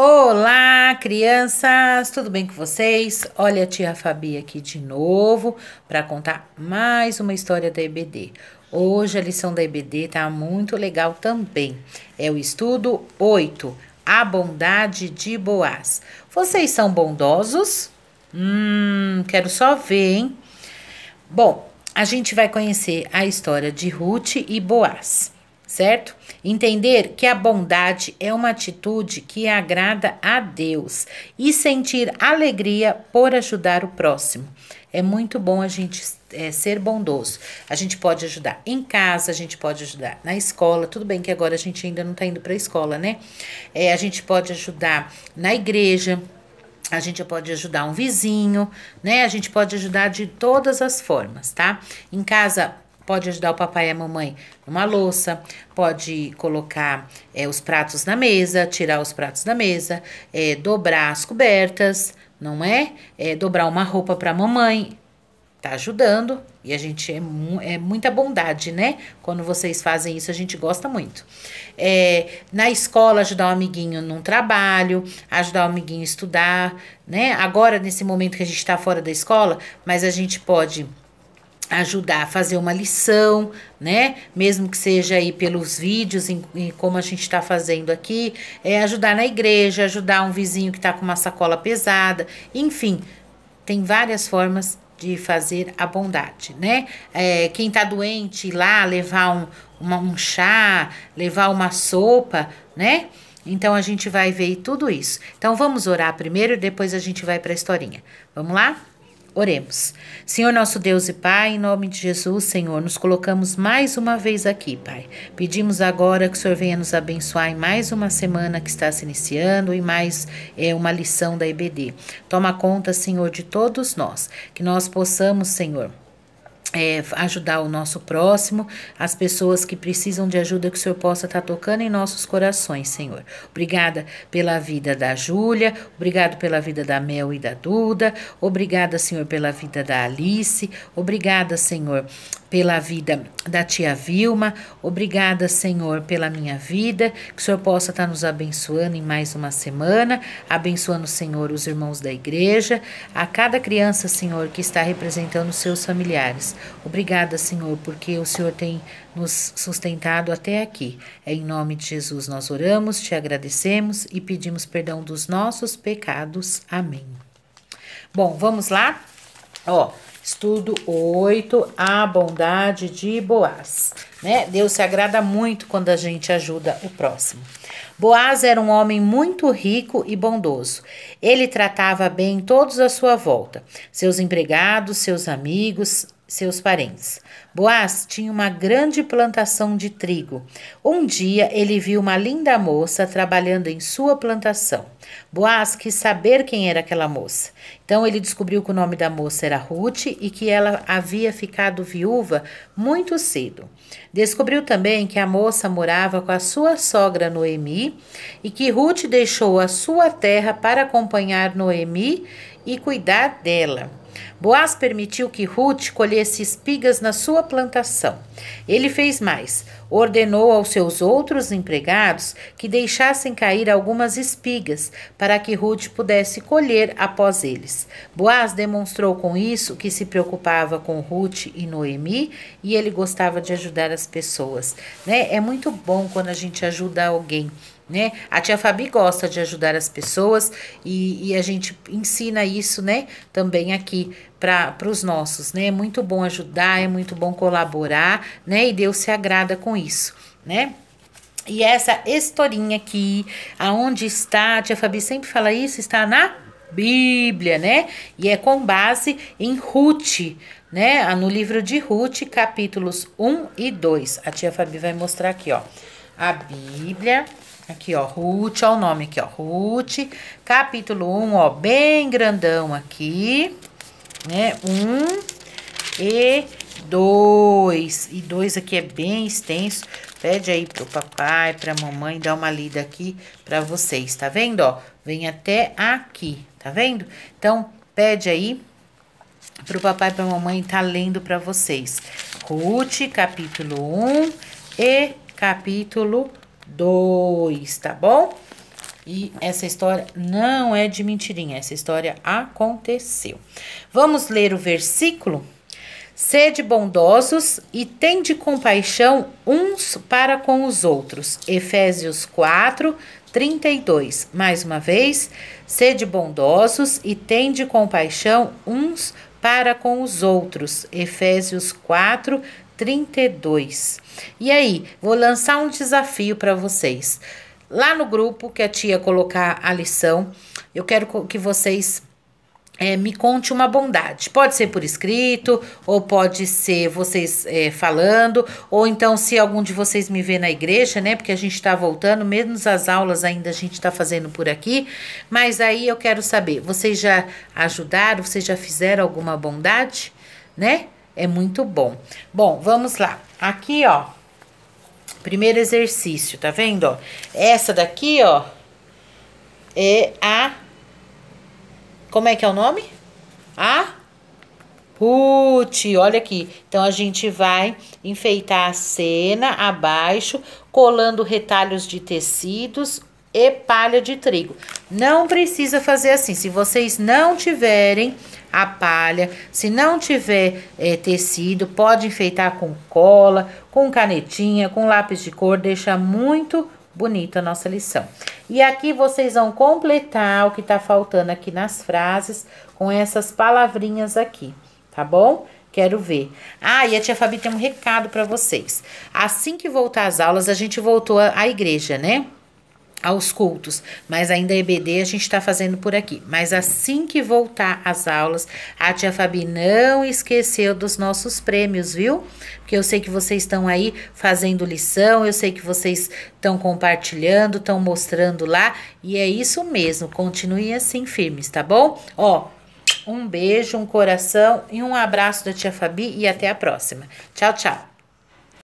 Olá, crianças! Tudo bem com vocês? Olha a tia Fabi aqui de novo para contar mais uma história da EBD. Hoje a lição da EBD tá muito legal também. É o estudo 8, A Bondade de Boaz. Vocês são bondosos? Hum, quero só ver, hein? Bom, a gente vai conhecer a história de Ruth e Boaz certo? Entender que a bondade é uma atitude que agrada a Deus e sentir alegria por ajudar o próximo. É muito bom a gente é, ser bondoso. A gente pode ajudar em casa, a gente pode ajudar na escola. Tudo bem que agora a gente ainda não está indo para a escola, né? É, a gente pode ajudar na igreja. A gente pode ajudar um vizinho, né? A gente pode ajudar de todas as formas, tá? Em casa, pode ajudar o papai e a mamãe numa louça, pode colocar é, os pratos na mesa, tirar os pratos da mesa, é, dobrar as cobertas, não é? é dobrar uma roupa para a mamãe, tá ajudando e a gente é, mu é muita bondade, né? Quando vocês fazem isso, a gente gosta muito. É, na escola, ajudar o um amiguinho num trabalho, ajudar o um amiguinho a estudar, né? Agora, nesse momento que a gente está fora da escola, mas a gente pode ajudar a fazer uma lição, né? Mesmo que seja aí pelos vídeos, em, em como a gente está fazendo aqui, é ajudar na igreja, ajudar um vizinho que está com uma sacola pesada, enfim, tem várias formas de fazer a bondade, né? É, quem está doente ir lá levar um, uma, um chá, levar uma sopa, né? Então a gente vai ver tudo isso. Então vamos orar primeiro e depois a gente vai para a historinha. Vamos lá? Oremos. Senhor nosso Deus e Pai, em nome de Jesus, Senhor, nos colocamos mais uma vez aqui, Pai. Pedimos agora que o Senhor venha nos abençoar em mais uma semana que está se iniciando e mais é, uma lição da EBD. Toma conta, Senhor, de todos nós, que nós possamos, Senhor, é, ajudar o nosso próximo, as pessoas que precisam de ajuda, que o Senhor possa estar tá tocando em nossos corações, Senhor. Obrigada pela vida da Júlia, obrigado pela vida da Mel e da Duda, obrigada, Senhor, pela vida da Alice, obrigada, Senhor, pela vida da tia Vilma, obrigada, Senhor, pela minha vida, que o Senhor possa estar tá nos abençoando em mais uma semana, abençoando, Senhor, os irmãos da igreja, a cada criança, Senhor, que está representando seus familiares. Obrigada, Senhor, porque o Senhor tem nos sustentado até aqui. É em nome de Jesus nós oramos, te agradecemos e pedimos perdão dos nossos pecados. Amém. Bom, vamos lá? Ó, estudo 8, a bondade de Boaz. Né? Deus se agrada muito quando a gente ajuda o próximo. Boaz era um homem muito rico e bondoso. Ele tratava bem todos à sua volta, seus empregados, seus amigos, seus parentes. Boaz tinha uma grande plantação de trigo. Um dia ele viu uma linda moça trabalhando em sua plantação. Boaz quis saber quem era aquela moça. Então ele descobriu que o nome da moça era Ruth e que ela havia ficado viúva muito cedo. Descobriu também que a moça morava com a sua sogra Noemi e que Ruth deixou a sua terra para acompanhar Noemi e cuidar dela. Boaz permitiu que Ruth colhesse espigas na sua plantação. Ele fez mais: ordenou aos seus outros empregados que deixassem cair algumas espigas para que Ruth pudesse colher após eles. Boaz demonstrou com isso que se preocupava com Ruth e Noemi e ele gostava de ajudar as pessoas. Né? É muito bom quando a gente ajuda alguém né? A tia Fabi gosta de ajudar as pessoas e, e a gente ensina isso, né? Também aqui para os nossos, né? É muito bom ajudar, é muito bom colaborar, né? E Deus se agrada com isso, né? E essa historinha aqui, aonde está, a tia Fabi sempre fala isso, está na Bíblia, né? E é com base em Ruth, né? Ah, no livro de Ruth, capítulos 1 e 2. A tia Fabi vai mostrar aqui, ó. A Bíblia Aqui, ó, Ruth, ó o nome aqui, ó, Ruth, capítulo 1, ó, bem grandão aqui, né, 1 e 2, e 2 aqui é bem extenso, pede aí pro papai, pra mamãe, dar uma lida aqui pra vocês, tá vendo, ó, vem até aqui, tá vendo? Então, pede aí pro papai e pra mamãe tá lendo pra vocês. Ruth, capítulo 1 e capítulo dois, tá bom? E essa história não é de mentirinha, essa história aconteceu. Vamos ler o versículo? Sede bondosos e tende compaixão uns para com os outros. Efésios 4, 32. Mais uma vez, sede bondosos e tende compaixão uns para com os outros. Efésios 4, 32. 32. E aí, vou lançar um desafio para vocês. Lá no grupo que a tia colocar a lição, eu quero que vocês é, me conte uma bondade. Pode ser por escrito, ou pode ser vocês é, falando, ou então se algum de vocês me vê na igreja, né? Porque a gente está voltando, menos as aulas ainda a gente está fazendo por aqui. Mas aí eu quero saber, vocês já ajudaram? Vocês já fizeram alguma bondade, né? é muito bom. Bom, vamos lá. Aqui, ó, primeiro exercício, tá vendo? Essa daqui, ó, é a... Como é que é o nome? A Ruth, olha aqui. Então, a gente vai enfeitar a cena abaixo, colando retalhos de tecidos e palha de trigo. Não precisa fazer assim. Se vocês não tiverem a palha, se não tiver é, tecido, pode enfeitar com cola, com canetinha, com lápis de cor, deixa muito bonita a nossa lição. E aqui vocês vão completar o que tá faltando aqui nas frases com essas palavrinhas aqui, tá bom? Quero ver. Ah, e a tia Fabi tem um recado para vocês. Assim que voltar às aulas, a gente voltou à igreja, né? aos cultos, mas ainda EBD a gente está fazendo por aqui. Mas assim que voltar às aulas, a tia Fabi não esqueceu dos nossos prêmios, viu? Porque eu sei que vocês estão aí fazendo lição, eu sei que vocês estão compartilhando, estão mostrando lá, e é isso mesmo. Continue assim firmes, tá bom? Ó, um beijo, um coração e um abraço da tia Fabi e até a próxima. Tchau, tchau.